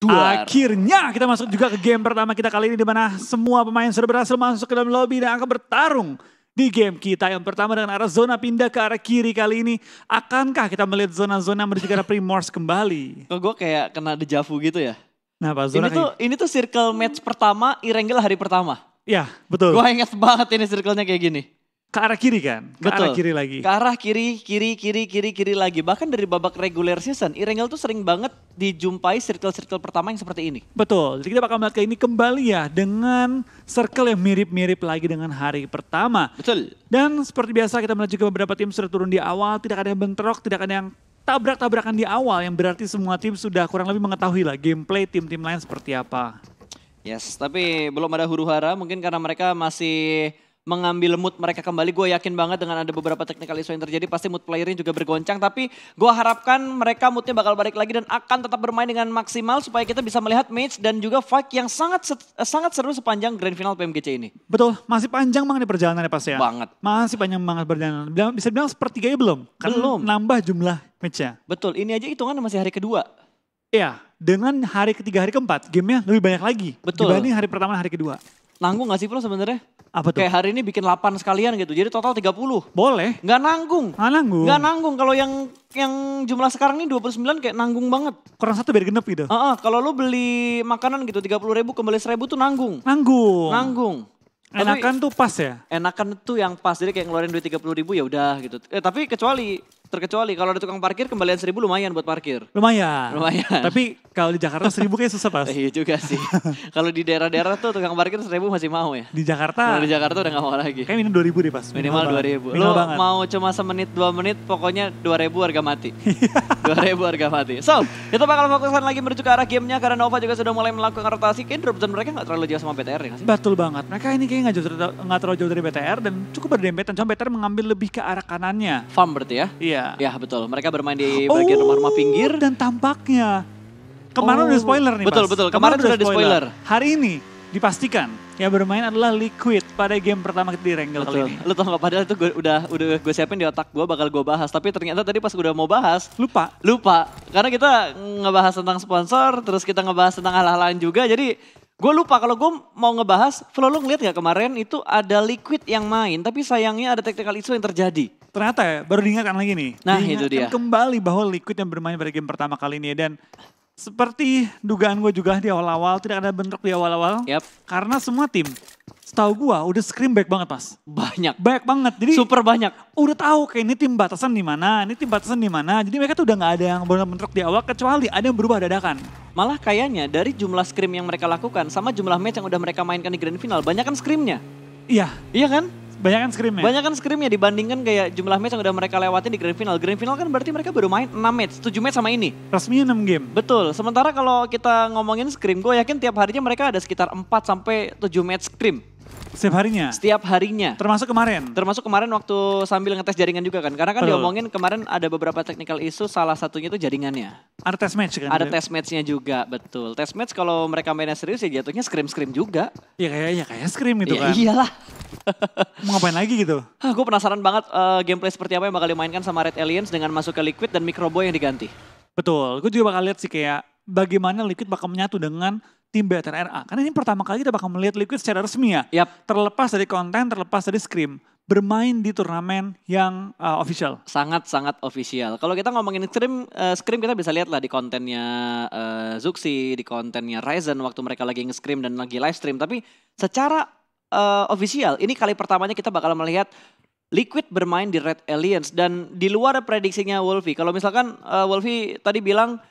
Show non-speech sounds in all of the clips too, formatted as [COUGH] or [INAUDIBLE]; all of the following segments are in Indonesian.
Duar. Akhirnya kita masuk juga ke game pertama kita kali ini di mana semua pemain sudah berhasil masuk ke dalam lobby dan akan bertarung di game kita yang pertama dengan arah zona pindah ke arah kiri kali ini. Akankah kita melihat zona-zona menuju ke arah Primors kembali? Kok gue kayak kena dejavu gitu ya? Nah, Pak, zona ini kayak... tuh ini tuh circle match pertama, Irengil hari pertama. Ya, betul. Gue ingat banget ini circle-nya kayak gini ke arah kiri kan? Ke Betul. arah kiri lagi. Ke arah kiri, kiri, kiri, kiri, kiri lagi. Bahkan dari babak regular season, Irengel tuh sering banget dijumpai circle-circle pertama yang seperti ini. Betul. Jadi kita bakal melihat ini kembali ya dengan circle yang mirip-mirip lagi dengan hari pertama. Betul. Dan seperti biasa kita melihat juga beberapa tim sudah turun di awal, tidak ada yang bentrok, tidak ada yang tabrak-tabrakan di awal yang berarti semua tim sudah kurang lebih mengetahui lah gameplay tim-tim lain seperti apa. Yes, tapi belum ada huru-hara mungkin karena mereka masih mengambil mood mereka kembali. Gue yakin banget dengan ada beberapa technical issue yang terjadi pasti mood playernya juga bergoncang. Tapi gue harapkan mereka moodnya bakal balik lagi dan akan tetap bermain dengan maksimal supaya kita bisa melihat match dan juga fight yang sangat eh, sangat seru sepanjang grand final PMGC ini. Betul, masih panjang banget perjalanannya pasti ya. Banget. Masih panjang banget perjalanan. Bisa bilang sepertiganya belum. Kan belum. Nambah jumlah matchnya. Betul, ini aja hitungan masih hari kedua. Iya, dengan hari ketiga, hari keempat, gamenya lebih banyak lagi. Betul. Dibanding hari pertama, hari kedua. Nanggung gak sih Bro sebenarnya? Apa tuh? Kayak hari ini bikin 8 sekalian gitu. Jadi total 30. Boleh. Gak nanggung. Gak nanggung. Gak nanggung. Kalau yang yang jumlah sekarang ini 29 kayak nanggung banget. Kurang satu biar genep gitu. Heeh, uh -uh, kalau lu beli makanan gitu 30 ribu kembali seribu tuh nanggung. Nanggung. Nanggung. Enakan tuh pas ya? Enakan tuh yang pas. Jadi kayak ngeluarin duit 30 ribu ya udah gitu. Eh, tapi kecuali terkecuali kalau ada tukang parkir kembalian seribu lumayan buat parkir. Lumayan. Lumayan. Tapi kalau di Jakarta seribu kayak susah pas. [LAUGHS] iya juga sih. Kalau di daerah-daerah tuh tukang parkir seribu masih mau ya. Di Jakarta. Kalau di Jakarta udah gak mau lagi. Kayak minimal dua ribu deh pas. Minimal dua ribu. Lo banget. mau cuma semenit dua menit pokoknya dua ribu harga mati. [LAUGHS] Dua ribu harga mati. So kita bakal fokuskan lagi menuju ke arah gamenya karena Nova juga sudah mulai melakukan rotasi. Kayaknya drop zone mereka gak terlalu jauh sama BTR ya Betul banget. Mereka ini kayaknya gak, jauh, gak terlalu jauh dari BTR dan cukup berdempetan. Cuma BTR mengambil lebih ke arah kanannya. Farm berarti ya? Iya. Iya betul. Mereka bermain di oh, bagian rumah-rumah pinggir. dan tampaknya Kemarin oh, udah spoiler nih Betul, Mas. betul. Kemarin, udah udah spoiler. Hari ini dipastikan yang bermain adalah Liquid pada game pertama kita di Wrangle kali ini. Lu tau gak padahal itu gua, udah udah gue siapin di otak gue bakal gue bahas. Tapi ternyata tadi pas gue udah mau bahas. Lupa. Lupa. Karena kita ngebahas tentang sponsor. Terus kita ngebahas tentang hal-hal lain juga. Jadi gue lupa kalau gue mau ngebahas. Flo lu ngeliat gak kemarin itu ada Liquid yang main. Tapi sayangnya ada technical issue yang terjadi. Ternyata ya baru diingatkan lagi nih. Nah itu dia. kembali bahwa Liquid yang bermain pada game pertama kali ini. Dan seperti dugaan gue juga di awal-awal tidak ada bentrok di awal-awal. Yep. Karena semua tim setahu gue udah scream back banget pas. Banyak. Banyak banget. Jadi super banyak. Udah tahu kayak ini tim batasan di mana, ini tim batasan di mana. Jadi mereka tuh udah nggak ada yang benar bentrok di awal kecuali ada yang berubah dadakan. Malah kayaknya dari jumlah scream yang mereka lakukan sama jumlah match yang udah mereka mainkan di grand final banyak kan screamnya? Iya. Iya kan? Banyak kan scrimnya? Banyak kan scrimnya dibandingkan kayak jumlah match yang udah mereka lewatin di grand final. Grand final kan berarti mereka baru main 6 match, 7 match sama ini. Resminya 6 game. Betul. Sementara kalau kita ngomongin scrim, gue yakin tiap harinya mereka ada sekitar 4 sampai 7 match scrim. Setiap harinya? Setiap harinya. Termasuk kemarin? Termasuk kemarin waktu sambil ngetes jaringan juga kan. Karena kan Betul. diomongin kemarin ada beberapa technical issue, salah satunya itu jaringannya. Ada test match kan? Ada test matchnya juga, betul. Test match kalau mereka mainnya serius ya jatuhnya scrim-scrim juga. Ya kayak ya kayak scrim gitu ya, kan. Iyalah. [LAUGHS] Mau ngapain lagi gitu? Hah, gue penasaran banget uh, gameplay seperti apa yang bakal dimainkan sama Red Aliens dengan masuk ke Liquid dan Microboy yang diganti. Betul, gue juga bakal lihat sih kayak bagaimana Liquid bakal menyatu dengan tim RA. Karena ini pertama kali kita bakal melihat Liquid secara resmi ya. Yep. Terlepas dari konten, terlepas dari scrim. Bermain di turnamen yang uh, official. Sangat-sangat official. Kalau kita ngomongin scrim, uh, scrim kita bisa lihat lah di kontennya uh, Zuxi, di kontennya Ryzen waktu mereka lagi nge-scrim dan lagi live stream. Tapi secara uh, official. Ini kali pertamanya kita bakal melihat Liquid bermain di Red Alliance dan di luar prediksinya Wolfie. Kalau misalkan uh, Wolfie tadi bilang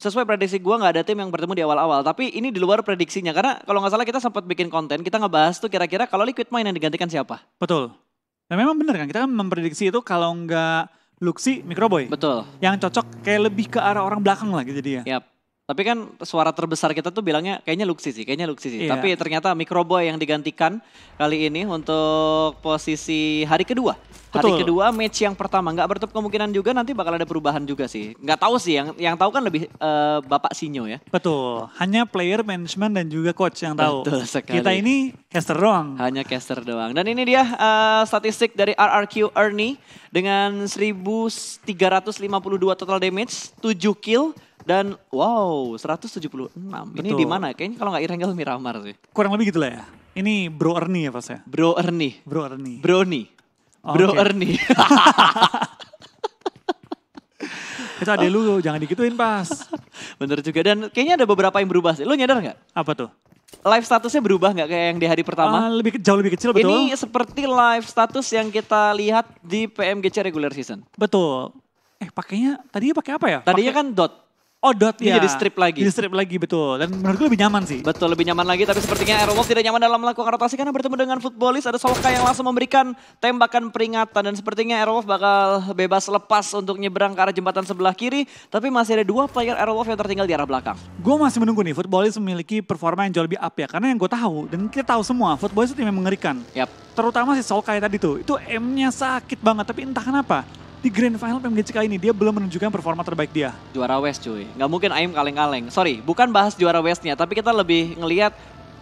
sesuai prediksi gue nggak ada tim yang bertemu di awal-awal, tapi ini di luar prediksinya karena kalau nggak salah kita sempat bikin konten kita ngebahas tuh kira-kira kalau Liquid main yang digantikan siapa? Betul. Nah, memang bener kan kita kan memprediksi itu kalau nggak Luxi, Microboy. Betul. Yang cocok kayak lebih ke arah orang belakang lagi gitu jadi ya. Yap. Tapi kan suara terbesar kita tuh bilangnya kayaknya Luxi sih, kayaknya Luxi sih. Yeah. Tapi ternyata Microboy yang digantikan kali ini untuk posisi hari kedua. Hari kedua match yang pertama nggak bertutup kemungkinan juga nanti bakal ada perubahan juga sih. Nggak tahu sih yang yang tahu kan lebih uh, Bapak Sinyo ya. Betul. Hanya player management dan juga coach yang tahu. Betul sekali. Kita ini caster doang. Hanya caster doang. Dan ini dia uh, statistik dari RRQ Ernie dengan 1352 total damage, 7 kill, dan wow, 176. Betul. Ini di mana? Kayaknya kalau nggak Irangel Miramar sih. Kurang lebih gitulah ya. Ini Bro Ernie ya pas ya? Bro Ernie. Bro Ernie. bro Oh, bro okay. Ernie. [LAUGHS] Itu ada lu jangan dikituin pas. [LAUGHS] Bener juga dan kayaknya ada beberapa yang berubah sih. Lu nyadar nggak? Apa tuh? Live statusnya berubah nggak kayak yang di hari pertama? Uh, lebih jauh lebih kecil betul. Ini seperti live status yang kita lihat di PMGC regular season. Betul. Eh pakainya tadinya pakai apa ya? Tadinya pake... kan dot odot ya. jadi strip lagi. Jadi strip lagi betul. Dan menurut gue lebih nyaman sih. Betul lebih nyaman lagi tapi sepertinya Wolf tidak nyaman dalam melakukan rotasi karena bertemu dengan footballis ada Solka yang langsung memberikan tembakan peringatan dan sepertinya Wolf bakal bebas lepas untuk nyebrang ke arah jembatan sebelah kiri tapi masih ada dua player Wolf yang tertinggal di arah belakang. Gue masih menunggu nih footballis memiliki performa yang jauh lebih up ya karena yang gue tahu dan kita tahu semua footballis itu tim yang mengerikan. Yap terutama si Solkai tadi tuh, itu M-nya sakit banget, tapi entah kenapa di grand final PMGCK ini dia belum menunjukkan performa terbaik dia. Juara West cuy, nggak mungkin Aim kaleng-kaleng. Sorry, bukan bahas juara Westnya, tapi kita lebih ngelihat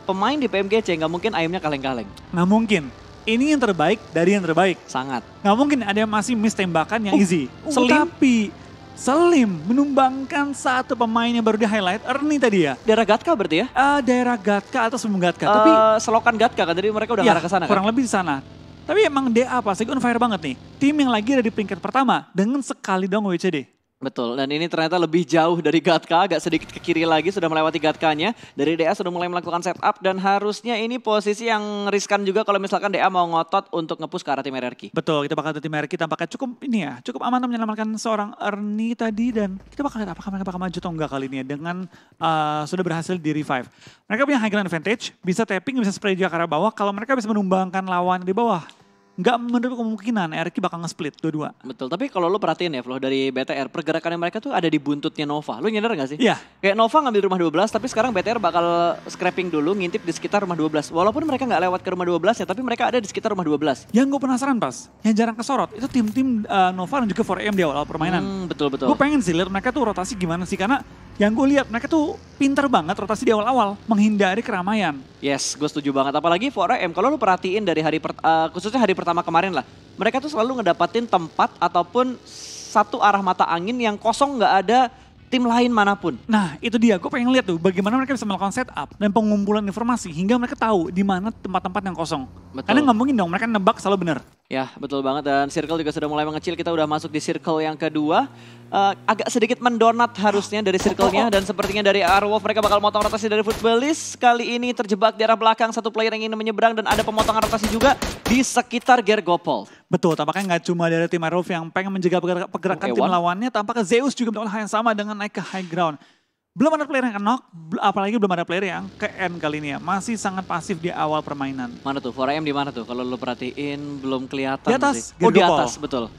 pemain di PMGC nggak mungkin Aimnya kaleng-kaleng. Nggak mungkin. Ini yang terbaik dari yang terbaik. Sangat. Nggak mungkin ada yang masih miss tembakan yang uh, easy. Uh, Selim. Tapi Selim menumbangkan satu pemain yang baru di highlight, Erni tadi ya. Daerah Gatka berarti ya? Uh, daerah Gatka atau Sumung Gatka. Uh, tapi eh, selokan Gatka kan, jadi mereka udah ya, arah ke sana kan? kurang lebih di sana. Tapi emang DA pas on fire banget nih. Tim yang lagi ada di peringkat pertama dengan sekali dong WCD. Betul, dan ini ternyata lebih jauh dari Gatka, agak sedikit ke kiri lagi, sudah melewati Gatkanya. Dari DA sudah mulai melakukan setup, dan harusnya ini posisi yang riskan juga kalau misalkan DA mau ngotot untuk ngepus ke arah tim RRQ. Betul, kita bakal ke tim RRQ tampaknya cukup ini ya, cukup aman menyelamatkan seorang Ernie tadi, dan kita bakal lihat apakah mereka bakal maju atau enggak kali ini ya, dengan uh, sudah berhasil di revive. Mereka punya high ground advantage, bisa tapping, bisa spray juga ke arah bawah, kalau mereka bisa menumbangkan lawan di bawah nggak menurut kemungkinan RQ bakal nge-split dua-dua. Betul, tapi kalau lo perhatiin ya Flo dari BTR, pergerakannya mereka tuh ada di buntutnya Nova. Lo nyadar gak sih? Iya. Kayak Nova ngambil rumah 12, tapi sekarang BTR bakal scraping dulu, ngintip di sekitar rumah 12. Walaupun mereka nggak lewat ke rumah 12 ya, tapi mereka ada di sekitar rumah 12. Yang gue penasaran pas, yang jarang kesorot, itu tim-tim uh, Nova dan juga 4M di awal permainan. Hmm, betul, betul. Gue pengen sih lihat mereka tuh rotasi gimana sih, karena yang gue lihat mereka tuh pintar banget rotasi di awal-awal, menghindari keramaian. Yes, gue setuju banget. Apalagi 4M, kalau lu perhatiin dari hari, per, uh, khususnya hari pertama kemarin lah, mereka tuh selalu ngedapatin tempat ataupun satu arah mata angin yang kosong nggak ada tim lain manapun. Nah itu dia, gue pengen lihat tuh bagaimana mereka bisa melakukan setup dan pengumpulan informasi hingga mereka tahu di mana tempat-tempat yang kosong. Betul. Karena nggak mungkin dong mereka nebak selalu benar. Ya betul banget dan circle juga sudah mulai mengecil, kita udah masuk di circle yang kedua. Uh, agak sedikit mendonat harusnya dari circle-nya dan sepertinya dari Arwolf mereka bakal motong rotasi dari footballist. Kali ini terjebak di arah belakang satu player yang ingin menyeberang dan ada pemotongan rotasi juga di sekitar Gergopol. Betul, tampaknya nggak cuma dari tim Arwolf yang pengen menjaga pergerakan okay, tim one. lawannya, tampaknya Zeus juga melakukan hal yang sama dengan naik ke high ground. Belum ada player yang knock, apalagi belum ada player yang ke end kali ini ya. Masih sangat pasif di awal permainan. Mana tuh? 4AM di mana tuh? Kalau lo perhatiin belum kelihatan Di atas. Sih. Oh di atas, betul.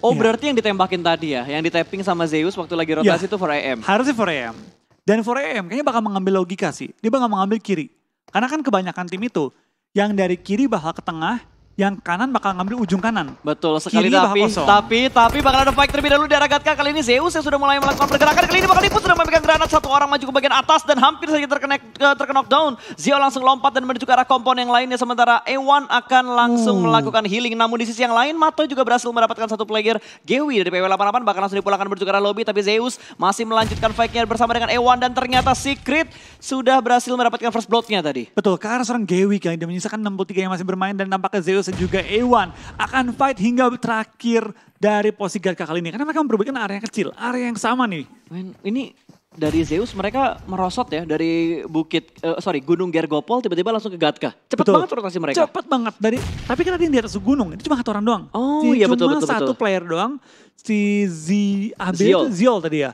Oh yeah. berarti yang ditembakin tadi ya, yang ditapping sama Zeus waktu lagi rotasi itu iya. yeah. 4AM. Harusnya 4AM. Dan 4AM kayaknya bakal mengambil logika sih. Dia bakal mengambil kiri. Karena kan kebanyakan tim itu yang dari kiri bakal ke tengah, yang kanan bakal ngambil ujung kanan. Betul sekali Kiri tapi tapi tapi bakal ada fight terlebih dahulu dari Agatka kali ini Zeus yang sudah mulai melakukan pergerakan kali ini bakal ikut sudah memegang granat satu orang maju ke bagian atas dan hampir saja terkena terkena down. Zio langsung lompat dan menuju ke arah kompon yang lainnya sementara E1 akan langsung hmm. melakukan healing namun di sisi yang lain Mato juga berhasil mendapatkan satu player Gewi dari PW88 bakal langsung dipulangkan menuju ke arah lobby tapi Zeus masih melanjutkan fight-nya bersama dengan E1 dan ternyata Secret sudah berhasil mendapatkan first blood-nya tadi. Betul, karena seorang Gewi yang dia menyisakan 63 yang masih bermain dan nampaknya Zeus dan juga Ewan akan fight hingga terakhir dari posisi Garka kali ini. Karena mereka memperbaikkan area yang kecil, area yang sama nih. Men, ini dari Zeus mereka merosot ya dari bukit uh, sorry gunung Gergopol tiba-tiba langsung ke Gatka. Cepat banget rotasi mereka. Cepat banget dari tapi kan ada yang di atas gunung, itu cuma satu orang doang. Oh si, iya betul betul. Cuma satu betul. player doang si Z Abel Ziol. Ziol tadi ya.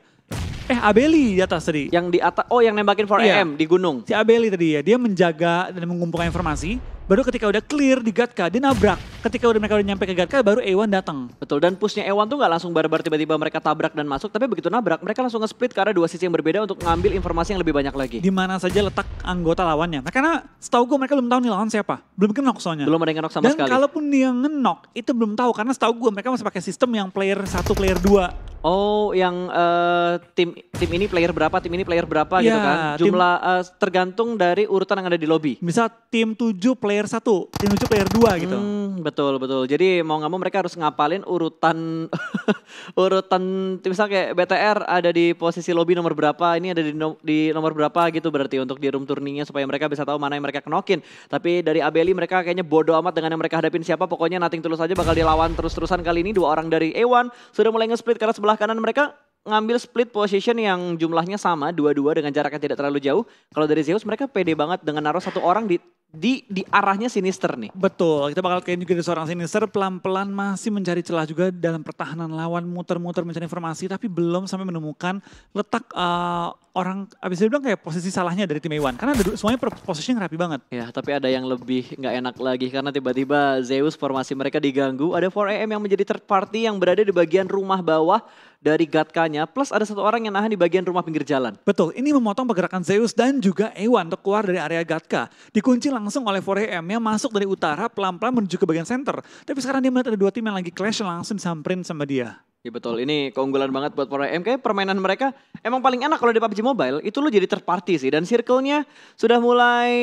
Eh Abeli di atas tadi. Yang di atas oh yang nembakin 4 AM iya. di gunung. Si Abeli tadi ya, dia menjaga dan mengumpulkan informasi Baru ketika udah clear di Gatka, dia nabrak. Ketika udah mereka udah nyampe ke Gatka, baru Ewan datang. Betul, dan pushnya Ewan tuh nggak langsung barbar tiba-tiba mereka tabrak dan masuk, tapi begitu nabrak, mereka langsung nge-split karena dua sisi yang berbeda untuk ngambil informasi yang lebih banyak lagi. Di mana saja letak anggota lawannya. Nah, karena setahu gue mereka belum tahu nih lawan siapa. Belum kenok soalnya. Belum ada yang kenok sama dan sekali. Dan kalaupun dia ngenok, itu belum tahu. Karena setahu gue mereka masih pakai sistem yang player satu, player dua. Oh, yang uh, tim tim ini player berapa, tim ini player berapa ya, gitu iya, kan. Jumlah tim, uh, eh, tergantung dari urutan yang ada di lobby. Misal tim 7 player player 1 lucu player 2 gitu. Hmm, betul betul. Jadi mau nggak mau mereka harus ngapalin urutan [LAUGHS] urutan misalnya kayak BTR ada di posisi lobby nomor berapa, ini ada di, no, di nomor berapa gitu berarti untuk di room turninya supaya mereka bisa tahu mana yang mereka kenokin. Tapi dari Abeli mereka kayaknya bodoh amat dengan yang mereka hadapin siapa, pokoknya nating tulus aja bakal dilawan terus-terusan kali ini dua orang dari A1 sudah mulai nge-split karena sebelah kanan mereka ngambil split position yang jumlahnya sama dua-dua dengan jarak yang tidak terlalu jauh. Kalau dari Zeus mereka pede banget dengan naruh satu orang di di di arahnya sinister nih. Betul, kita bakal kayak juga seorang sinister pelan-pelan masih mencari celah juga dalam pertahanan lawan, muter-muter mencari informasi tapi belum sampai menemukan letak uh, orang abis eh, itu bilang kayak posisi salahnya dari tim Iwan karena ada, semuanya posisinya rapi banget. Ya, tapi ada yang lebih nggak enak lagi karena tiba-tiba Zeus formasi mereka diganggu. Ada 4AM yang menjadi third party yang berada di bagian rumah bawah dari Gatkanya plus ada satu orang yang nahan di bagian rumah pinggir jalan. Betul, ini memotong pergerakan Zeus dan juga Ewan untuk keluar dari area Gatka. Dikunci langsung oleh 4 am yang masuk dari utara pelan-pelan menuju ke bagian center. Tapi sekarang dia melihat ada dua tim yang lagi clash langsung disamperin sama dia. Iya betul. Ini keunggulan banget buat para MK. permainan mereka emang paling enak kalau di PUBG Mobile itu lu jadi third sih dan circle-nya sudah mulai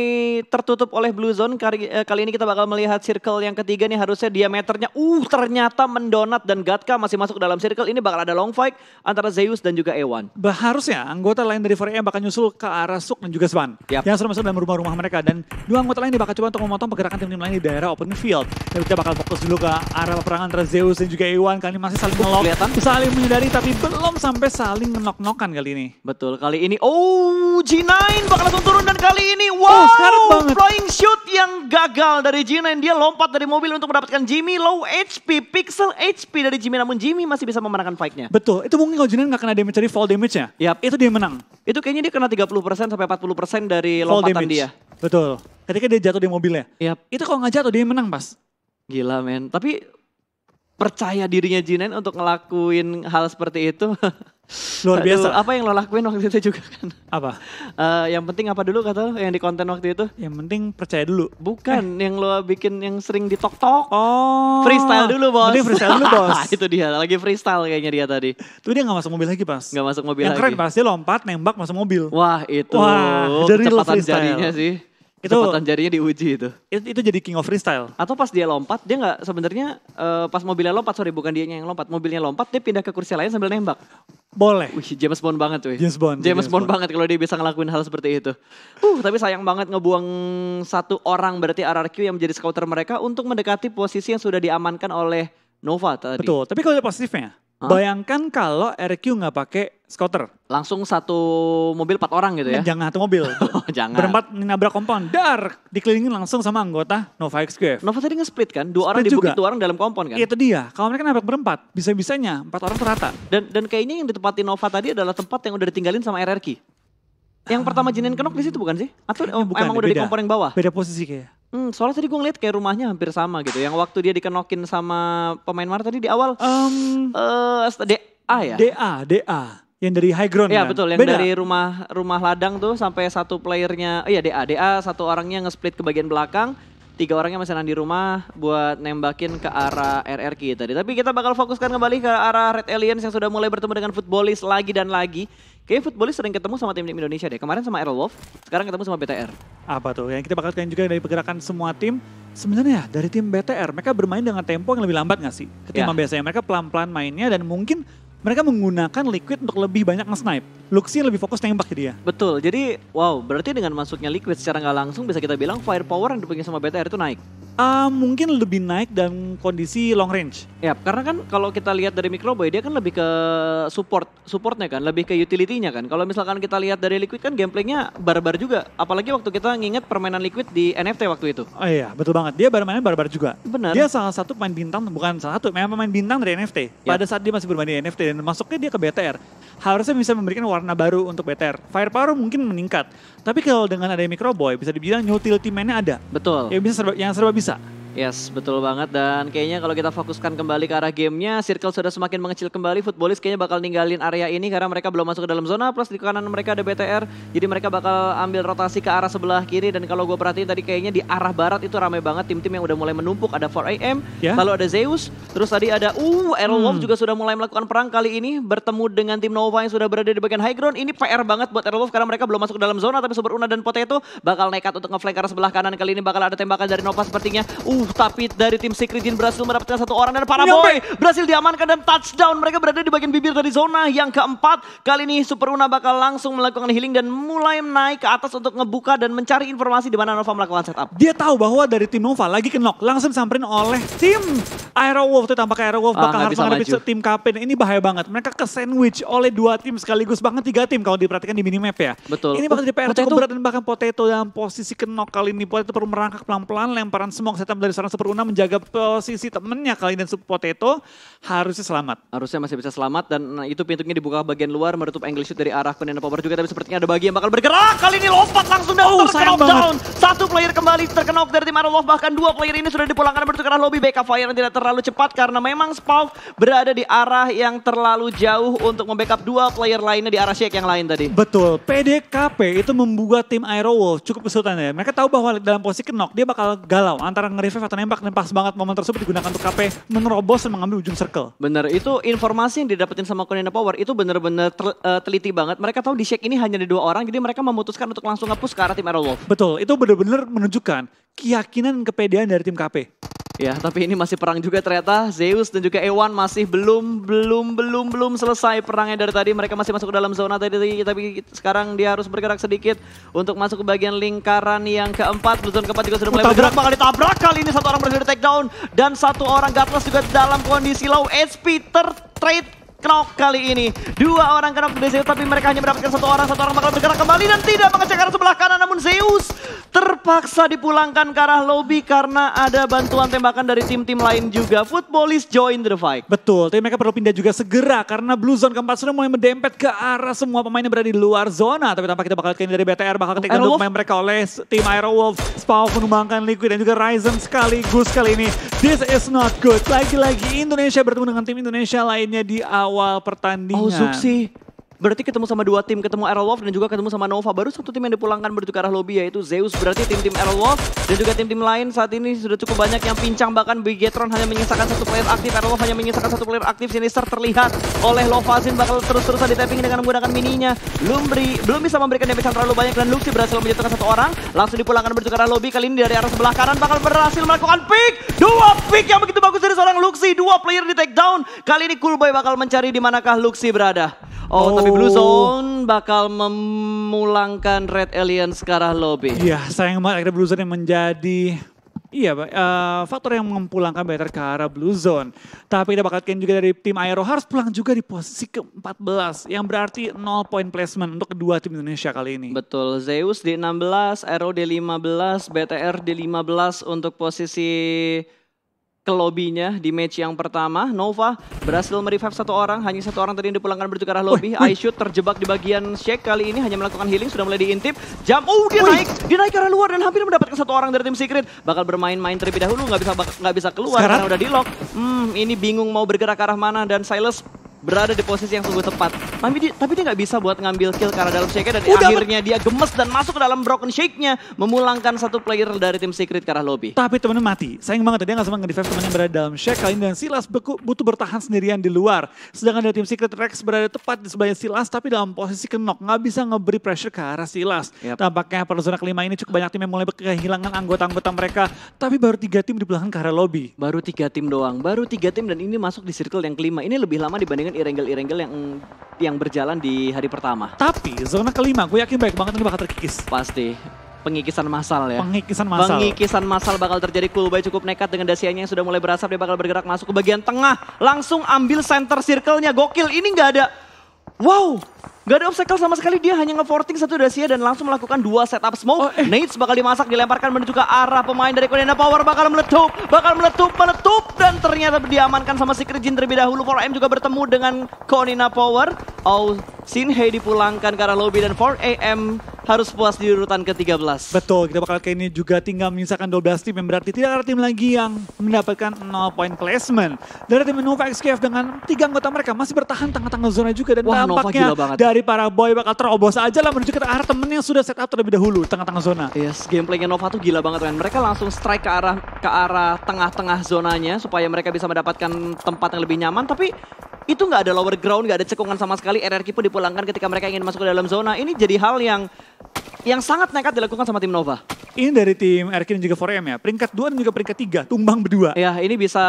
tertutup oleh blue zone. Kali, eh, kali ini kita bakal melihat circle yang ketiga nih harusnya diameternya uh ternyata mendonat dan Gatka masih masuk dalam circle. Ini bakal ada long fight antara Zeus dan juga Ewan. Bah, harusnya anggota lain dari 4M bakal nyusul ke arah Suk dan juga Swan. Yep. Yang sudah masuk dalam rumah-rumah mereka dan dua anggota lain bakal coba untuk memotong pergerakan tim-tim lain di daerah open field. Dan kita bakal fokus dulu ke arah peperangan antara Zeus dan juga Ewan. Kali ini masih saling ngelok kelihatan. Saling menyadari tapi belum sampai saling menok-nokan kali ini. Betul, kali ini. Oh, G9 bakal langsung turun dan kali ini. Oh, wow, oh, banget. Flying shoot yang gagal dari G9. Dia lompat dari mobil untuk mendapatkan Jimmy. Low HP, pixel HP dari Jimmy. Namun Jimmy masih bisa memenangkan fight-nya. Betul, itu mungkin kalau G9 gak kena damage dari fall damage-nya. Yap. Itu dia menang. Itu kayaknya dia kena 30% sampai 40% dari fall lompatan damage. dia. Betul. Ketika dia jatuh di mobilnya. Yep. Itu kalau nggak jatuh dia menang pas. Gila men. Tapi percaya dirinya Jinan untuk ngelakuin hal seperti itu. [LAUGHS] Luar biasa. apa yang lo lakuin waktu itu juga kan? Apa? Uh, yang penting apa dulu kata lo yang di konten waktu itu? Yang penting percaya dulu. Bukan, eh. yang lo bikin yang sering di tok Oh. Freestyle dulu bos. Mending freestyle dulu bos. [LAUGHS] itu dia, lagi freestyle kayaknya dia tadi. Tuh dia gak masuk mobil lagi pas. Gak masuk mobil yang lagi. Yang keren pasti lompat, nembak, masuk mobil. Wah itu. Wah, jadi kecepatan freestyle. sih itu kecepatan jarinya diuji itu. itu. Itu jadi king of freestyle. Atau pas dia lompat, dia nggak sebenarnya uh, pas mobilnya lompat, sorry bukan dia yang lompat, mobilnya lompat, dia pindah ke kursi lain sambil nembak. Boleh. Wih, James Bond banget tuh. James Bond. James, James Bond, Bond banget kalau dia bisa ngelakuin hal seperti itu. Uh, tapi sayang banget ngebuang satu orang berarti RRQ yang menjadi scouter mereka untuk mendekati posisi yang sudah diamankan oleh Nova tadi. Betul, tapi kalau ada positifnya, Bayangkan kalau RQ nggak pakai skuter. Langsung satu mobil empat orang gitu ya? jangan satu mobil. [LAUGHS] Oh, jangan. Berempat nabrak kompon. Dar! Dikelilingin langsung sama anggota Nova XQF. Nova tadi nge-split kan? Dua orang di bukit, dua orang dalam kompon kan? Itu dia. Kalau mereka nabrak berempat, bisa-bisanya empat orang terata. Dan dan kayaknya yang ditempati Nova tadi adalah tempat yang udah ditinggalin sama RRQ. Yang pertama jinin Kenok di situ bukan sih? Atau oh, bukan, emang udah ya, beda. di kompor yang bawah? Beda posisi kayaknya. Hmm, soalnya tadi gue ngeliat kayak rumahnya hampir sama gitu. Yang waktu dia dikenokin sama pemain mana tadi di awal? Um, uh, DA ya? DA, DA. Yang dari high ground ya kan? betul, yang Beda. dari rumah rumah ladang tuh sampai satu playernya, oh iya DA, DA satu orangnya nge-split ke bagian belakang tiga orangnya masih di rumah buat nembakin ke arah RRQ tadi. Tapi kita bakal fokuskan kembali ke arah Red Aliens yang sudah mulai bertemu dengan footballis lagi dan lagi. Kayaknya footballis sering ketemu sama tim-tim Indonesia deh. Kemarin sama Errol Wolf, sekarang ketemu sama BTR. Apa tuh? Yang kita bakal tanya juga dari pergerakan semua tim. Sebenarnya dari tim BTR, mereka bermain dengan tempo yang lebih lambat nggak sih? Ketimbang ya. biasanya mereka pelan-pelan mainnya dan mungkin mereka menggunakan liquid untuk lebih banyak nge-snipe. Luxi lebih fokus nembak jadi ya. Betul. Jadi wow, berarti dengan masuknya Liquid secara nggak langsung bisa kita bilang firepower yang dipunyai sama BTR itu naik. Uh, mungkin lebih naik dan kondisi long range. Ya, karena kan kalau kita lihat dari Microboy dia kan lebih ke support, supportnya kan, lebih ke utility-nya kan. Kalau misalkan kita lihat dari Liquid kan gameplaynya barbar juga. Apalagi waktu kita nginget permainan Liquid di NFT waktu itu. Oh iya, betul banget. Dia bermainnya barbar juga. Benar. Dia salah satu pemain bintang, bukan salah satu, memang pemain bintang dari NFT. Ya. Pada saat dia masih bermain di NFT dan masuknya dia ke BTR harusnya bisa memberikan warna baru untuk BTR. Firepower mungkin meningkat, tapi kalau dengan adanya Microboy bisa dibilang utility man-nya ada. Betul. Yang bisa serba, yang serba bisa. Yes, betul banget. Dan kayaknya kalau kita fokuskan kembali ke arah gamenya, Circle sudah semakin mengecil kembali. Footballist kayaknya bakal ninggalin area ini karena mereka belum masuk ke dalam zona. Plus di kanan mereka ada BTR, jadi mereka bakal ambil rotasi ke arah sebelah kiri. Dan kalau gue perhatiin tadi kayaknya di arah barat itu ramai banget tim-tim yang udah mulai menumpuk. Ada 4AM, yeah. lalu ada Zeus, terus tadi ada uh Aero hmm. Wolf juga sudah mulai melakukan perang kali ini bertemu dengan tim Nova yang sudah berada di bagian high ground. Ini PR banget buat Aero Wolf karena mereka belum masuk ke dalam zona. Tapi Super Una dan Potato bakal nekat untuk ngeflank ke arah sebelah kanan. Kali ini bakal ada tembakan dari Nova sepertinya. Uh Uh, tapi dari tim Secret Jin berhasil mendapatkan satu orang dan para boy berhasil diamankan dan touchdown. Mereka berada di bagian bibir dari zona yang keempat. Kali ini Super Una bakal langsung melakukan healing dan mulai naik ke atas untuk ngebuka dan mencari informasi di mana Nova melakukan setup. Dia tahu bahwa dari tim Nova lagi ke langsung disamperin oleh tim Aero Wolf. Itu tampak Aero Wolf ah, bakal harus menghadapi tim Kapin. Ini bahaya banget. Mereka ke sandwich oleh dua tim sekaligus banget tiga tim kalau diperhatikan di minimap ya. Betul. Ini bakal di PR cukup berat dan bahkan Potato dalam posisi ke kali ini. Potato perlu merangkak pelan-pelan lemparan smoke setup dari seorang super menjaga posisi temennya kali dan Sweet Potato harusnya selamat. Harusnya masih bisa selamat dan nah, itu pintunya dibuka bagian luar menutup angle shoot dari arah Penina Power juga tapi sepertinya ada bagi yang bakal bergerak. Kali ini lompat langsung down oh, terkena down. Satu player kembali terkena dari tim Arlof bahkan dua player ini sudah dipulangkan dari arah lobby backup fire yang tidak terlalu cepat karena memang Spawn berada di arah yang terlalu jauh untuk membackup dua player lainnya di arah Shake yang lain tadi. Betul. PDKP itu membuat tim Aero cukup kesulitan ya. Mereka tahu bahwa dalam posisi knock dia bakal galau antara nge Vector nembak dan pas banget momen tersebut digunakan untuk KP menerobos dan mengambil ujung circle. Bener, itu informasi yang didapetin sama Konina Power itu bener-bener tel, uh, teliti banget. Mereka tahu di shake ini hanya ada dua orang jadi mereka memutuskan untuk langsung ngepush ke arah tim Arrow Wolf. Betul, itu bener-bener menunjukkan keyakinan dan kepedean dari tim KP. Ya, tapi ini masih perang juga ternyata. Zeus dan juga Ewan masih belum, belum, belum, belum selesai perangnya dari tadi. Mereka masih masuk ke dalam zona tadi, tapi sekarang dia harus bergerak sedikit untuk masuk ke bagian lingkaran yang keempat. Zona keempat juga sudah mulai bergerak. Bakal ditabrak kali ini satu orang berhasil di take down. Dan satu orang Gatlas juga dalam kondisi low HP tertrade knock kali ini. Dua orang kena dari Zeus tapi mereka hanya mendapatkan satu orang. Satu orang bakal bergerak kembali dan tidak mengecek arah sebelah kanan namun Zeus terpaksa dipulangkan ke arah lobby karena ada bantuan tembakan dari tim-tim lain juga. Footballist join the fight. Betul, tapi mereka perlu pindah juga segera karena blue zone keempat sudah mulai mendempet ke arah semua pemain yang berada di luar zona. Tapi tanpa kita bakal kini dari BTR bakal ketik dulu pemain mereka oleh tim Iron Wolf, Spawn menumbangkan Liquid dan juga Ryzen sekaligus kali ini. This is not good. Lagi-lagi Indonesia bertemu dengan tim Indonesia lainnya di awal pertandingan. Oh, sih. Berarti ketemu sama dua tim, ketemu Arrow Wolf dan juga ketemu sama Nova. Baru satu tim yang dipulangkan menuju arah lobby yaitu Zeus. Berarti tim-tim Arrow Wolf dan juga tim-tim lain saat ini sudah cukup banyak yang pincang. Bahkan Bigetron hanya menyisakan satu player aktif. Arrow Wolf hanya menyisakan satu player aktif. Sinister terlihat oleh Lovazin bakal terus-terusan ditapping dengan menggunakan mininya. Belum, beri, belum bisa memberikan damage yang terlalu banyak dan Luxi berhasil menjatuhkan satu orang. Langsung dipulangkan menuju arah lobby. Kali ini dari arah sebelah kanan bakal berhasil melakukan pick. Dua pick yang begitu bagus dari seorang Luxi. Dua player di take down. Kali ini Coolboy bakal mencari di manakah Luxi berada. Oh, oh, tapi Blue Zone oh. bakal memulangkan Red Alien sekarang lobby. Iya, sayang banget akhirnya Blue Zone yang menjadi Iya, uh, faktor yang mengumpulkan Better ke arah Blue Zone. Tapi bakal dapatkan juga dari tim Aero harus pulang juga di posisi ke-14. Yang berarti 0 point placement untuk kedua tim Indonesia kali ini. Betul, Zeus di 16, Aero di 15, BTR di 15 untuk posisi ke lobbynya di match yang pertama. Nova berhasil merevive satu orang, hanya satu orang tadi yang dipulangkan menuju ke arah lobby. Aishut terjebak di bagian Shake kali ini hanya melakukan healing, sudah mulai diintip. Jam, oh dia naik, dia naik ke arah luar dan hampir mendapatkan satu orang dari tim Secret. Bakal bermain-main terlebih dahulu, nggak bisa nggak bisa keluar Sekarang? karena udah di lock. Hmm, ini bingung mau bergerak ke arah mana dan Silas berada di posisi yang sungguh tepat. Tapi dia, tapi dia nggak bisa buat ngambil kill karena dalam shake dan Udah, akhirnya dia gemes dan masuk ke dalam broken shake-nya. Memulangkan satu player dari tim Secret ke arah lobby. Tapi temennya mati. Sayang banget, ya, dia nggak sama nge-defense temennya berada dalam shake. Kali ini dan Silas beku, butuh bertahan sendirian di luar. Sedangkan dari tim Secret Rex berada tepat di sebelahnya Silas tapi dalam posisi kenok. Nggak bisa ngeberi pressure ke arah Silas. Yep. Tampaknya pada zona kelima ini cukup banyak tim yang mulai kehilangan anggota-anggota mereka. Tapi baru tiga tim di belakang ke arah lobby. Baru tiga tim doang. Baru tiga tim dan ini masuk di circle yang kelima. Ini lebih lama dibandingkan dengan irengel yang yang berjalan di hari pertama. Tapi zona kelima, gue yakin baik banget ini bakal terkikis. Pasti. Pengikisan massal ya. Pengikisan massal. Pengikisan massal bakal terjadi. Kulubai cukup nekat dengan dasianya yang sudah mulai berasap. Dia bakal bergerak masuk ke bagian tengah. Langsung ambil center circle-nya. Gokil. Ini nggak ada Wow, Gak ada obstacle sama sekali, dia hanya nge-forting satu dasia dan langsung melakukan dua setup smoke. Oh, eh. Nades bakal dimasak, dilemparkan menuju ke arah pemain dari Kodena Power. Bakal meletup, bakal meletup, meletup. Dan ternyata diamankan sama Secret Jin terlebih dahulu. 4M juga bertemu dengan Konina Power. Oh, Sinhei dipulangkan karena lobby dan 4AM harus puas di urutan ke-13. Betul, kita bakal kayak ini juga tinggal menyisakan 12 tim yang berarti tidak ada tim lagi yang mendapatkan 0 point placement. Dari tim Nova XKF dengan tiga anggota mereka masih bertahan tengah-tengah zona juga dan Wah, tampaknya dari para boy bakal terobos aja lah menuju ke arah temen yang sudah set up terlebih dahulu tengah-tengah zona. Yes, gameplaynya Nova tuh gila banget kan. Mereka langsung strike ke arah ke arah tengah-tengah zonanya supaya mereka bisa mendapatkan tempat yang lebih nyaman tapi itu nggak ada lower ground, nggak ada cekungan sama sekali. RRQ pun dipulangkan ketika mereka ingin masuk ke dalam zona. Ini jadi hal yang yang sangat nekat dilakukan sama tim Nova. Ini dari tim Erkin dan juga 4M ya, peringkat 2 dan juga peringkat 3, tumbang berdua. Ya, ini bisa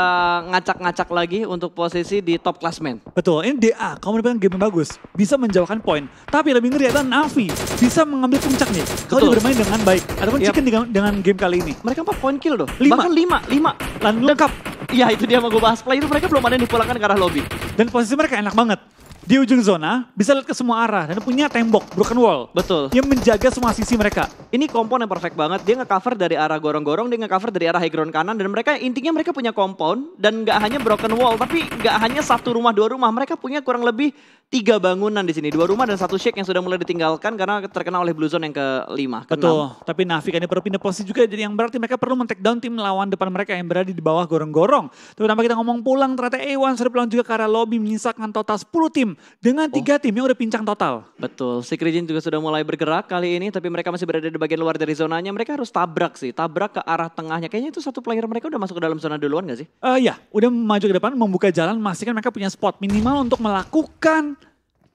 ngacak-ngacak lagi untuk posisi di top klasmen. Betul, ini DA, kamu bilang game yang bagus, bisa menjawabkan poin. Tapi lebih ngeri adalah Navi, bisa mengambil puncak nih, kalau dia bermain dengan baik. Ataupun yep. Chicken dengan, dengan game kali ini. Mereka 4 poin kill loh, lima. bahkan 5, 5. lengkap. Iya itu dia mau gue bahas, play itu mereka belum ada yang dipulangkan ke arah lobby. Dan posisi mereka enak banget di ujung zona bisa lihat ke semua arah dan punya tembok broken wall. Betul. Yang menjaga semua sisi mereka. Ini komponen yang perfect banget. Dia nge-cover dari arah gorong-gorong, dia nge-cover dari arah high ground kanan dan mereka intinya mereka punya compound dan nggak hanya broken wall tapi nggak hanya satu rumah dua rumah mereka punya kurang lebih tiga bangunan di sini, dua rumah dan satu shake yang sudah mulai ditinggalkan karena terkena oleh Blue Zone yang kelima. Betul, 6. tapi Nafik ini berpindah posisi juga, jadi yang berarti mereka perlu men-take down tim lawan depan mereka yang berada di bawah gorong-gorong. Terutama kita ngomong pulang, ternyata A1 sudah pulang juga karena lobby menyisakan total 10 tim dengan oh. tiga oh. tim yang udah pincang total. Betul, si Krijin juga sudah mulai bergerak kali ini, tapi mereka masih berada di bagian luar dari zonanya. Mereka harus tabrak sih, tabrak ke arah tengahnya. Kayaknya itu satu player mereka udah masuk ke dalam zona duluan gak sih? Uh, ya, udah maju ke depan, membuka jalan, masih kan mereka punya spot minimal untuk melakukan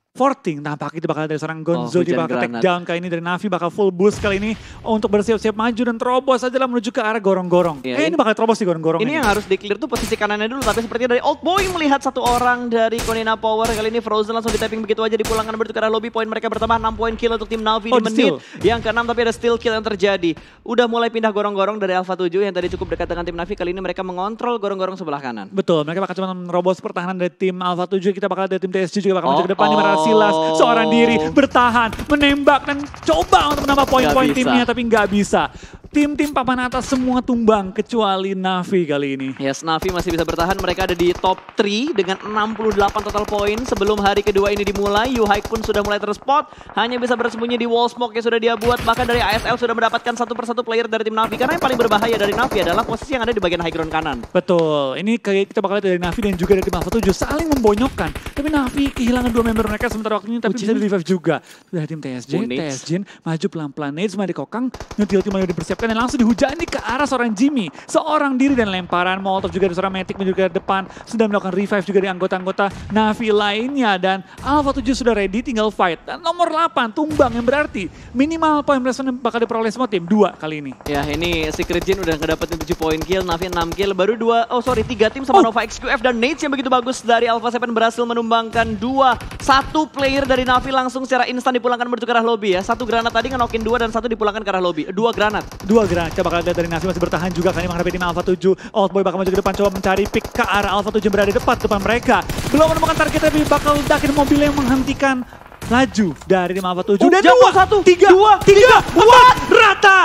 Forting nampak itu bakal dari seorang Gonzo oh, di bakal take down kali ini dari Navi bakal full boost kali ini untuk bersiap-siap maju dan terobos aja lah menuju ke arah gorong-gorong. Yeah, eh ini bakal terobos di gorong-gorong. Ini, ini yang harus di clear tuh posisi kanannya dulu tapi sepertinya dari Old Boy melihat satu orang dari Konina Power kali ini Frozen langsung di tapping begitu aja dipulangkan arah lobby Point mereka bertambah 6 poin kill untuk tim Navi oh, di menit still. yang keenam, tapi ada still kill yang terjadi. Udah mulai pindah gorong-gorong dari Alpha 7 yang tadi cukup dekat dengan tim Navi kali ini mereka mengontrol gorong-gorong sebelah kanan. Betul, mereka bakal cuma merobos pertahanan dari tim Alpha 7 kita bakal dari tim TSG juga bakal oh, maju ke oh, depan oh. Silas seorang diri oh. bertahan, menembak dan coba untuk menambah poin-poin timnya tapi nggak bisa tim-tim papan atas semua tumbang kecuali Navi kali ini. Yes, Navi masih bisa bertahan. Mereka ada di top 3 dengan 68 total poin. Sebelum hari kedua ini dimulai, Yuhai pun sudah mulai terspot. Hanya bisa bersembunyi di wall smoke yang sudah dia buat. Bahkan dari ASL sudah mendapatkan satu persatu player dari tim Navi. Karena yang paling berbahaya dari Navi adalah posisi yang ada di bagian high ground kanan. Betul. Ini kayak kita bakal lihat dari Navi dan juga dari tim Alpha 7 saling membonyokkan. Tapi Navi kehilangan dua member mereka sementara waktu ini tapi Ujian. bisa di revive juga. Dari tim TSJ, TSJ maju pelan-pelan. Nades di kokang. Nanti tim lagi dipersiapkan dan langsung dihujani ke arah seorang Jimmy. Seorang diri dan lemparan Molotov juga dari seorang Matic menuju ke depan. Sudah melakukan revive juga di anggota-anggota Navi lainnya dan Alpha 7 sudah ready tinggal fight. Dan nomor 8 tumbang yang berarti minimal poin placement bakal diperoleh semua tim. Dua kali ini. Ya ini Secret Jin udah ngedapetin 7 poin kill, Navi 6 kill, baru dua, oh sorry tiga tim sama oh. Nova XQF dan Nates yang begitu bagus dari Alpha 7 berhasil menumbangkan dua. Satu player dari Navi langsung secara instan dipulangkan menuju ke arah lobby ya. Satu granat tadi ngenokin dua dan satu dipulangkan ke arah lobby. Dua granat. Dua gerak kalian lihat dari nasi masih bertahan juga ini menghadapi tim Alpha 7. Oldboy bakal maju ke depan coba mencari pick ke arah Alpha 7 berada di depan depan mereka. Belum menemukan target tapi bakal dakin mobil yang menghentikan laju dari tim Alpha 7. Udah dua, satu, tiga, dua, tiga, tiga empat, rata.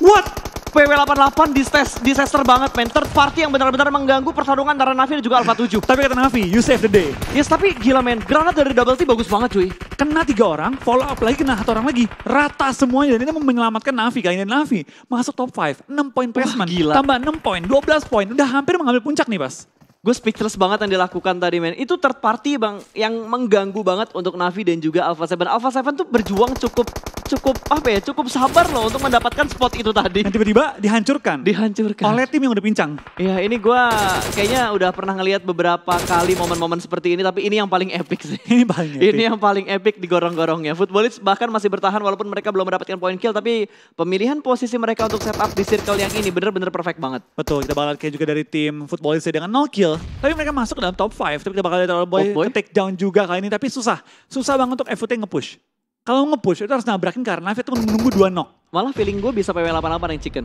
What? PW88 di disaster banget men. Third party yang benar-benar mengganggu pertarungan antara Navi dan juga Alpha 7. tapi kata Navi, you save the day. Yes, tapi gila men. Granat dari double T bagus banget cuy. Kena tiga orang, follow up lagi kena satu orang lagi. Rata semuanya dan ini menyelamatkan Navi kali ini. Navi masuk top 5, 6 poin placement. gila. Tambah 6 poin, 12 poin. Udah hampir mengambil puncak nih, pas. Gue speechless banget yang dilakukan tadi men. Itu third party bang yang mengganggu banget untuk Navi dan juga Alpha 7. Alpha 7 tuh berjuang cukup cukup apa ya cukup sabar loh untuk mendapatkan spot itu tadi. Dan tiba-tiba dihancurkan. Dihancurkan. Oleh tim yang udah pincang. Iya ini gue kayaknya udah pernah ngelihat beberapa kali momen-momen seperti ini tapi ini yang paling epic sih. ini paling epic. Ini yang paling epic di gorong gorongnya Footballits bahkan masih bertahan walaupun mereka belum mendapatkan poin kill tapi pemilihan posisi mereka untuk setup di circle yang ini bener-bener perfect banget. Betul kita bakal kayak juga dari tim Footballist dengan 0 kill tapi mereka masuk dalam top 5. Tapi kita bakal lihat All Boy, Boy. take down juga kali ini. Tapi susah. Susah banget untuk FUT nge-push. Kalau nge-push itu harus nabrakin karena FUT tuh menunggu dua knock. Malah feeling gue bisa PW88 yang chicken.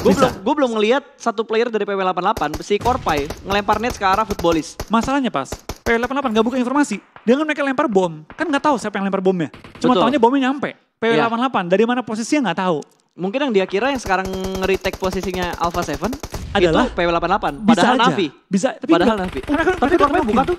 Gue belum gue belum ngelihat satu player dari PW88 si Corpai ngelempar net ke arah footballis. Masalahnya pas PW88 nggak buka informasi. Dengan mereka lempar bom, kan nggak tahu siapa yang lempar bomnya. Cuma Betul. taunya bomnya nyampe. PW88 ya. dari mana posisinya nggak tahu mungkin yang dia kira yang sekarang retake posisinya Alpha Seven adalah itu PW88 padahal aja. Navi. Bisa tapi padahal enggak. Navi. Karena, kan tapi Korpe buka tuh.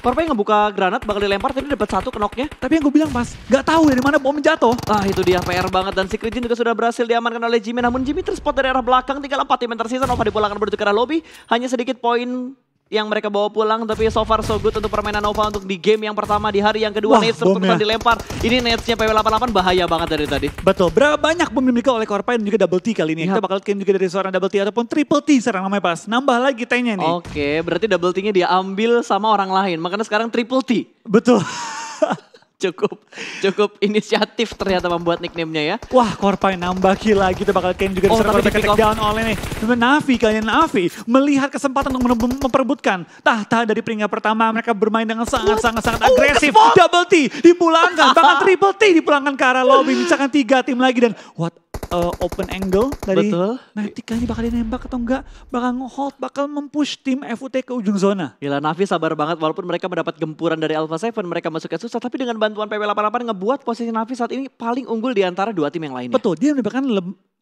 Korpe ngebuka granat bakal dilempar tapi dapat satu kenoknya. Tapi yang gue bilang pas nggak tahu ya dari mana bom jatuh. Ah itu dia PR banget dan Secret Jin juga sudah berhasil diamankan oleh Jimmy namun Jimmy terspot dari arah belakang tinggal 4 tim yang tersisa Nova dipulangkan menuju ke arah lobby hanya sedikit poin yang mereka bawa pulang tapi so far so good untuk permainan Nova untuk di game yang pertama di hari yang kedua nih sempat ya. dilempar ini Netsnya PW88 bahaya banget dari tadi betul berapa banyak bom dimiliki oleh dan juga double T kali ini ya. kita iya. bakal kirim juga dari seorang double T ataupun triple T sekarang namanya pas nambah lagi tanya nih oke berarti double T-nya diambil sama orang lain makanya sekarang triple T betul [LAUGHS] cukup cukup inisiatif ternyata membuat nickname-nya ya. Wah, korpain nambah gila gitu bakal Kane juga diserang oh, take down oleh nih. Navi kalian Navi melihat kesempatan untuk memperebutkan tahta dari peringkat pertama. Mereka bermain dengan sangat-sangat sangat oh, agresif. Oh, Double T dipulangkan, [LAUGHS] bahkan triple T dipulangkan ke arah lobby. Misalkan tiga tim lagi dan what uh, open angle dari nanti Matic kali bakal nembak atau enggak bakal ngohot, bakal mempush tim FUT ke ujung zona. Gila Navi sabar banget walaupun mereka mendapat gempuran dari Alpha Seven mereka masuknya susah tapi dengan bantuan PP88 ngebuat posisi Nafis saat ini paling unggul di antara dua tim yang lainnya. Betul, dia menyebabkan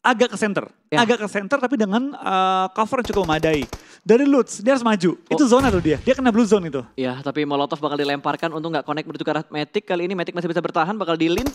agak ke center. Ya. Agak ke center tapi dengan uh, cover yang cukup memadai. Dari Lutz, dia harus maju. Oh. Itu zona tuh dia. Dia kena blue zone itu. Ya, tapi Molotov bakal dilemparkan untuk nggak connect menuju ke arah Matic. Kali ini Matic masih bisa bertahan, bakal dilin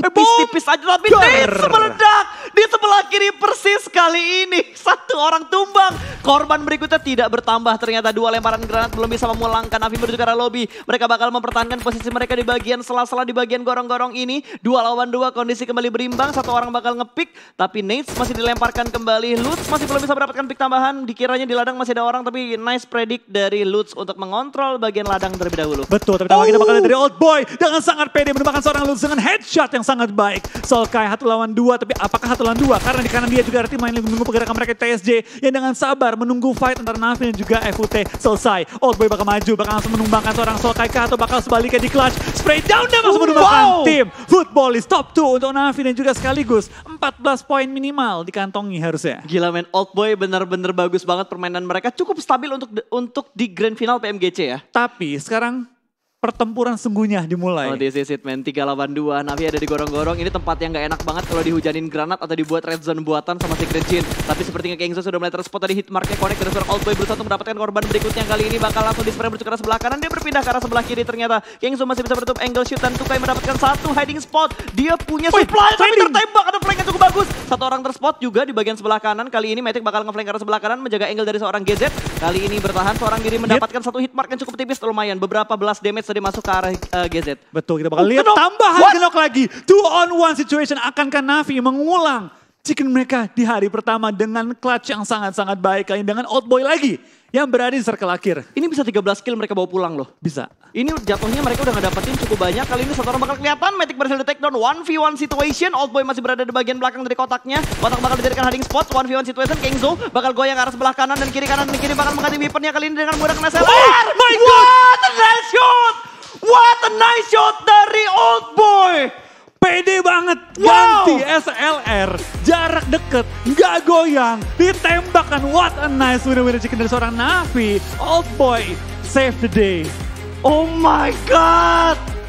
tipis-tipis aja tapi tits meledak di sebelah kiri persis kali ini satu orang tumbang korban berikutnya tidak bertambah ternyata dua lemparan granat belum bisa memulangkan Afi menuju ke arah lobby mereka bakal mempertahankan posisi mereka di bagian sela-sela di bagian gorong-gorong ini dua lawan dua kondisi kembali berimbang satu orang bakal ngepick tapi Nates masih dilemparkan kembali Lutz masih belum bisa mendapatkan pick tambahan dikiranya di ladang masih ada orang tapi nice predict dari Lutz untuk mengontrol bagian ladang terlebih dahulu betul tapi tawakin kita oh. bakal dari Old Boy dengan sangat pede menembakkan seorang Lutz dengan headshot yang yang sangat baik. Solkai satu lawan dua, tapi apakah satu lawan dua? Karena di kanan dia juga ada tim lain yang menunggu pergerakan mereka TSJ yang dengan sabar menunggu fight antara Na'Vi dan juga FUT selesai. Old Boy bakal maju, bakal langsung menumbangkan seorang Solkai Kai atau bakal sebaliknya di clutch. Spray down dan langsung menumbangkan wow. tim. Football is top 2 untuk Na'Vi dan juga sekaligus 14 poin minimal dikantongi harusnya. Gila men, Old Boy benar bener bagus banget permainan mereka. Cukup stabil untuk untuk di grand final PMGC ya. Tapi sekarang pertempuran sungguhnya dimulai. Oh, this is it man. 382. Navi ada di gorong-gorong. Ini tempat yang gak enak banget kalau dihujanin granat atau dibuat red zone buatan sama si Jin. Tapi sepertinya Kingzo sudah mulai terspot tadi marknya connect dari seorang old boy berusaha untuk mendapatkan korban berikutnya. Kali ini bakal langsung dispray menuju ke arah sebelah kanan. Dia berpindah ke arah sebelah kiri ternyata. Kingzo masih bisa menutup angle shoot dan Tukai mendapatkan satu hiding spot. Dia punya supply tapi tertembak. Ada flank yang cukup bagus. Satu orang terspot juga di bagian sebelah kanan. Kali ini Matic bakal ngeflank ke arah sebelah kanan menjaga angle dari seorang GZ. Kali ini bertahan seorang diri mendapatkan satu hit mark yang cukup tipis lumayan. Beberapa belas damage tadi masuk ke arah uh, eh, GZ. Betul, kita bakal lihat Kenok. tambahan What? genok lagi. Two on one situation, akankah Navi mengulang chicken mereka di hari pertama dengan clutch yang sangat-sangat baik. Kali dengan Old Boy lagi yang berani di circle akhir. Ini bisa 13 kill mereka bawa pulang loh. Bisa. Ini jatuhnya mereka udah ngedapetin cukup banyak. Kali ini satu orang bakal kelihatan. Matic berhasil di takedown. 1v1 situation. Old Boy masih berada di bagian belakang dari kotaknya. Kotak bakal dijadikan hiding spot. 1v1 situation. Kengzo bakal goyang arah sebelah kanan dan kiri kanan dan kiri bakal mengganti weaponnya kali ini dengan mudah kena seller. Oh my god! What a nice shot! What a nice shot dari Old Boy! pede banget ganti SLR jarak deket nggak goyang ditembakkan what a nice winner winner chicken dari seorang Navi old boy save the day oh my god